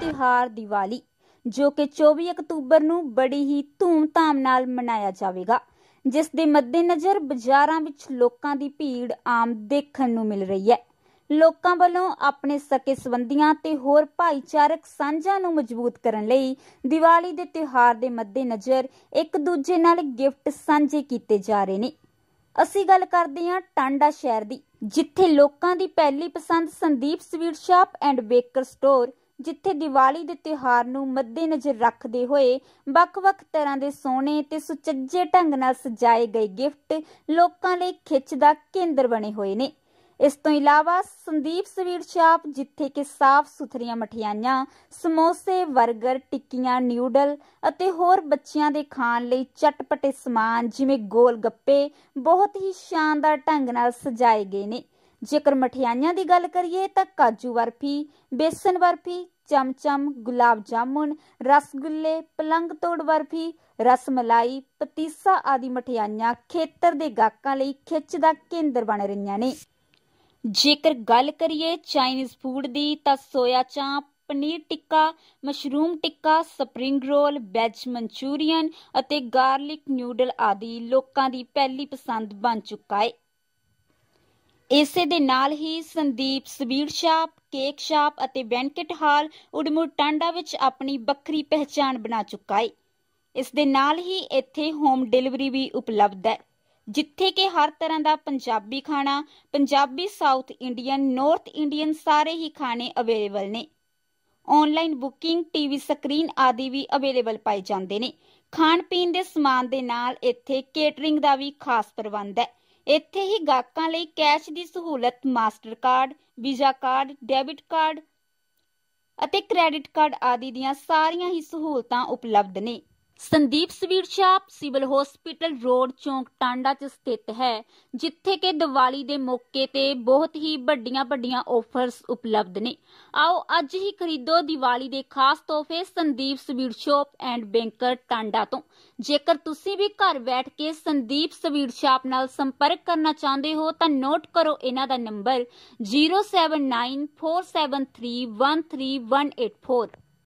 ਤਿਹਾਰ ਦੀਵਾਲੀ ਜੋ ਕਿ 24 ਅਕਤੂਬਰ ਨੂੰ ਬੜੀ ਹੀ ਧੂਮ-ਧਾਮ ਨਾਲ ਮਨਾਇਆ ਜਾਵੇਗਾ ਜਿਸ ਦੇ ਮੱਦੇਨਜ਼ਰ ਬਾਜ਼ਾਰਾਂ ਵਿੱਚ ਲੋਕਾਂ ਦੀ ਭੀੜ ਆਮ ਦੇਖਣ ਨੂੰ ਮਿਲ ਰਹੀ ਹੈ ਲੋਕਾਂ ਵੱਲੋਂ ਆਪਣੇ ਸਕੇ ਸੰਬੰਧੀਆਂ ਤੇ ਹੋਰ ਭਾਈਚਾਰਕ ਸਾਂਝਾਂ ਨੂੰ ਮਜ਼ਬੂਤ ਕਰਨ ਲਈ ਦੀਵਾਲੀ ਦੇ ਤਿਉਹਾਰ ਦੇ ਮੱਦੇਨਜ਼ਰ ਇੱਕ ਦੂਜੇ ਨਾਲ ਗਿਫਟ ਸਾਂਝੇ ਕੀਤੇ ਜਾ ਰਹੇ ਨੇ ਅਸੀਂ ਗੱਲ ਕਰਦੇ ਹਾਂ ਟਾਂਡਾ ਸ਼ਹਿਰ ਦੀ ਜਿੱਥੇ ਲੋਕਾਂ ਦੀ ਪਹਿਲੀ ਪਸੰਦ Sandeep sweet shop and baker store ਜਿੱਥੇ ਦੀਵਾਲੀ ਦੇ ਤਿਉਹਾਰ ਨੂੰ ਮੱਦੇਨਜ਼ਰ ਰੱਖਦੇ ਹੋਏ ਵੱਖ-ਵੱਖ ਤਰ੍ਹਾਂ ਦੇ ਸੋਹਣੇ ਤੇ ਸੁਚੱਜੇ ਢੰਗ ਨਾਲ ਸਜਾਏ ਗਏ ਗਿਫਟ ਲੋਕਾਂ ਲਈ ਖਿੱਚ ਦਾ ਕੇਂਦਰ ਬਣੇ ਹੋਏ ਨੇ ਇਸ ਤੋਂ ਇਲਾਵਾ ਸੰਦੀਪ ਸਵੀਟ ਸ਼ਾਪ ਜਿੱਥੇ ਕਿ ਸਾਫ਼ ਸੁਥਰੀਆਂ ਮਠਿਆਈਆਂ ਸਮੋਸੇ 버ਗਰ ਟਿੱਕੀਆਂ ਨਿਊਡਲ ਅਤੇ ਹੋਰ ਬੱਚਿਆਂ ਦੇ ਖਾਣ ਲਈ ਚਟਪਟੇ ਸਮਾਨ ਜਿਵੇਂ ਗੋਲ ਗੱਪੇ ਬਹੁਤ ਹੀ ਸ਼ਾਨਦਾਰ ਢੰਗ ਨਾਲ ਸਜਾਏ ਗਏ ਨੇ ਜੇਕਰ ਮਠਿਆਈਆਂ ਦੀ ਗੱਲ ਕਰੀਏ ਤਾਂ ਕਾਜੂ ਬਰਫੀ ਬੇਸਨ ਬਰਫੀ ਚਮਚਮ ਗੁਲਾਬ ਜਾਮੁਨ ਰਸਗੁੱਲੇ ਪਲੰਗ ਤੋੜ ਬਰਫੀ ਰਸਮਲਾਈ ਪਤੀਸਾ ਆਦਿ ਮਠਿਆਈਆਂ ਖੇਤਰ ਦੇ ਗਾਹਕਾਂ ਲਈ ਖਿੱਚ ਦਾ ਕੇਂਦਰ ਬਣ ਰਹੀਆਂ ਨੇ ਜੇਕਰ ਗੱਲ ਕਰੀਏ ਚਾਈਨੀਜ਼ ਫੂਡ ਦੀ ਤਾਂ soya chaap paneer tikka mushroom tikka spring roll veg Manchurian ਅਤੇ ਗਾਰਲਿਕ ਨਿਊਡਲ ਆਦਿ ਲੋਕਾਂ ਦੀ ਪਹਿਲੀ ਪਸੰਦ ਬਣ ਚੁੱਕਾ ਹੈ ਇਸੇ ਦੇ ਨਾਲ ਹੀ Sandeep sweet shop cake shop ਅਤੇ ਬੈਂਕਟ ਹਾਲ ਉਡਮੁਰ ਟਾਂਡਾ ਵਿੱਚ ਆਪਣੀ ਵੱਖਰੀ ਪਹਿਚਾਣ ਬਣਾ ਚੁੱਕਾ ਹੈ ਇਸ ਦੇ ਨਾਲ ਹੀ ਇੱਥੇ ਹੋਮ ਡਿਲੀਵਰੀ ਵੀ ਉਪਲਬਧ ਹੈ ਜਿੱਥੇ ਕਿ ਹਰ ਤਰ੍ਹਾਂ ਦਾ ਪੰਜਾਬੀ ਖਾਣਾ Punjabi south Indian north Indian ਸਾਰੇ ਹੀ ਖਾਣੇ ਅਵੇਲੇਬਲ ਨੇ ਆਨਲਾਈਨ ਬੁਕਿੰਗ ਟੀਵੀ ਸਕਰੀਨ ਆਦਿ ਵੀ ਅਵੇਲੇਬਲ ਪਾਏ ਜਾਂਦੇ ਨੇ ਖਾਣ ਪੀਣ ਦੇ ਸਮਾਨ ਦੇ ਨਾਲ ਇੱਥੇ ਕੇਟਰਿੰਗ ਦਾ ਵੀ ਖਾਸ ਪ੍ਰਬੰਧ ਹੈ ਇੱਥੇ ਹੀ ਗਾਹਕਾਂ ਲਈ ਕੈਸ਼ ਦੀ ਸਹੂਲਤ MasterCard Visa card debit card ਅਤੇ ਕ੍ਰੈਡਿਟ ਕਾਰਡ ਆਦਿ ਦੀਆਂ ਸਾਰੀਆਂ ਹੀ ਸਹੂਲਤਾਂ ਉਪਲਬਧ ਨੇ Sandeep sweet shop civil hospital road ਚੌਂਕ ਟਾਂਡਾ 'ਚ ਸਥਿਤ ਹੈ ਜਿੱਥੇ ਕਿ ਦੀਵਾਲੀ ਦੇ ਮੌਕੇ ਤੇ ਬਹੁਤ ਹੀ ਵੱਡੀਆਂ ਵੱਡੀਆਂ ਆਫਰਸ ਉਪਲਬਧ ਨੇ ਆਓ ਅੱਜ ਹੀ ਖਰੀਦੋ ਦੀਵਾਲੀ ਦੇ ਖਾਸ ਤੋਹਫੇ Sandeep sweet shop and baker Tanda ਤੋਂ ਜੇਕਰ ਤੁਸੀਂ ਵੀ ਘਰ ਬੈਠ ਕੇ ਸੰਦੀਪ ਸਵੀਰ ਸ਼ਾਪ ਨਾਲ ਸੰਪਰਕ ਕਰਨਾ ਚਾਹੁੰਦੇ ਹੋ ਤਾਂ ਨੋਟ ਕਰੋ ਇਹਨਾਂ ਦਾ ਨੰਬਰ 07947313184